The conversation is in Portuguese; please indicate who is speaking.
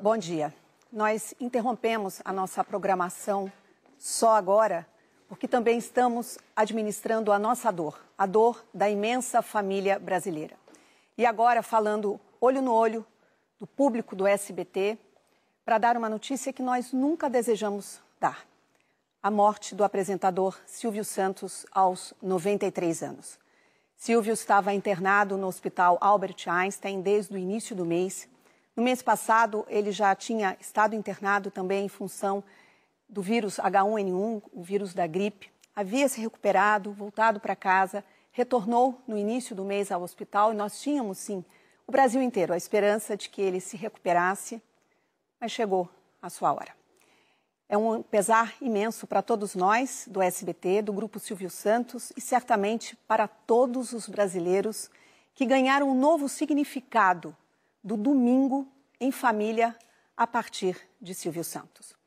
Speaker 1: Bom dia. Nós interrompemos a nossa programação só agora, porque também estamos administrando a nossa dor, a dor da imensa família brasileira. E agora, falando olho no olho do público do SBT, para dar uma notícia que nós nunca desejamos dar: a morte do apresentador Silvio Santos aos 93 anos. Silvio estava internado no hospital Albert Einstein desde o início do mês. No mês passado, ele já tinha estado internado também em função do vírus H1N1, o vírus da gripe. Havia se recuperado, voltado para casa retornou no início do mês ao hospital e nós tínhamos, sim, o Brasil inteiro, a esperança de que ele se recuperasse, mas chegou a sua hora. É um pesar imenso para todos nós do SBT, do Grupo Silvio Santos e certamente para todos os brasileiros que ganharam um novo significado do domingo em família a partir de Silvio Santos.